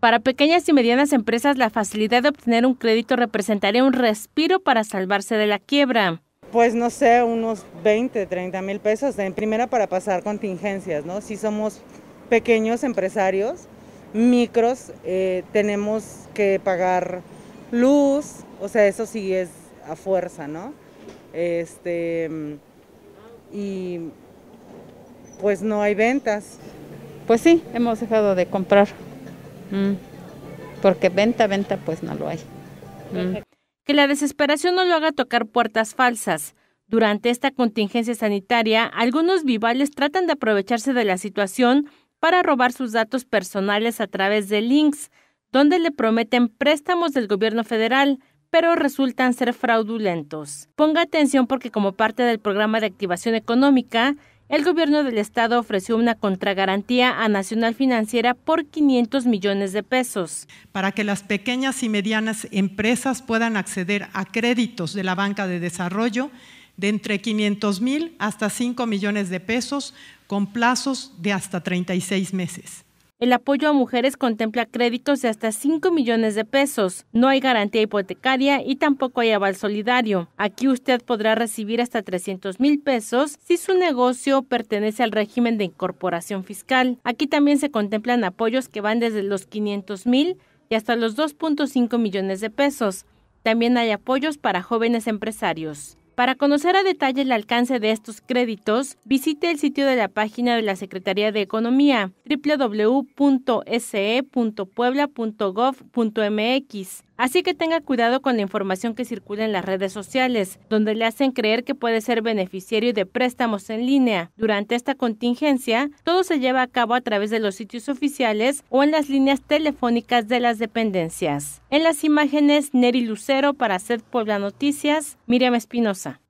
Para pequeñas y medianas empresas, la facilidad de obtener un crédito representaría un respiro para salvarse de la quiebra. Pues no sé, unos 20, 30 mil pesos en primera para pasar contingencias, ¿no? Si somos pequeños empresarios, micros, eh, tenemos que pagar luz, o sea, eso sí es a fuerza, ¿no? Este, y pues no hay ventas. Pues sí, hemos dejado de comprar Mm. Porque venta, venta, pues no lo hay. Mm. Que la desesperación no lo haga tocar puertas falsas. Durante esta contingencia sanitaria, algunos vivales tratan de aprovecharse de la situación para robar sus datos personales a través de links, donde le prometen préstamos del gobierno federal, pero resultan ser fraudulentos. Ponga atención porque como parte del programa de activación económica, el gobierno del estado ofreció una contragarantía a Nacional Financiera por 500 millones de pesos. Para que las pequeñas y medianas empresas puedan acceder a créditos de la banca de desarrollo de entre 500 mil hasta 5 millones de pesos con plazos de hasta 36 meses. El apoyo a mujeres contempla créditos de hasta 5 millones de pesos. No hay garantía hipotecaria y tampoco hay aval solidario. Aquí usted podrá recibir hasta 300 mil pesos si su negocio pertenece al régimen de incorporación fiscal. Aquí también se contemplan apoyos que van desde los 500 mil y hasta los 2.5 millones de pesos. También hay apoyos para jóvenes empresarios. Para conocer a detalle el alcance de estos créditos, visite el sitio de la página de la Secretaría de Economía www.se.puebla.gov.mx Así que tenga cuidado con la información que circula en las redes sociales, donde le hacen creer que puede ser beneficiario de préstamos en línea. Durante esta contingencia, todo se lleva a cabo a través de los sitios oficiales o en las líneas telefónicas de las dependencias. En las imágenes, Neri Lucero para hacer Puebla Noticias, Miriam Espinosa.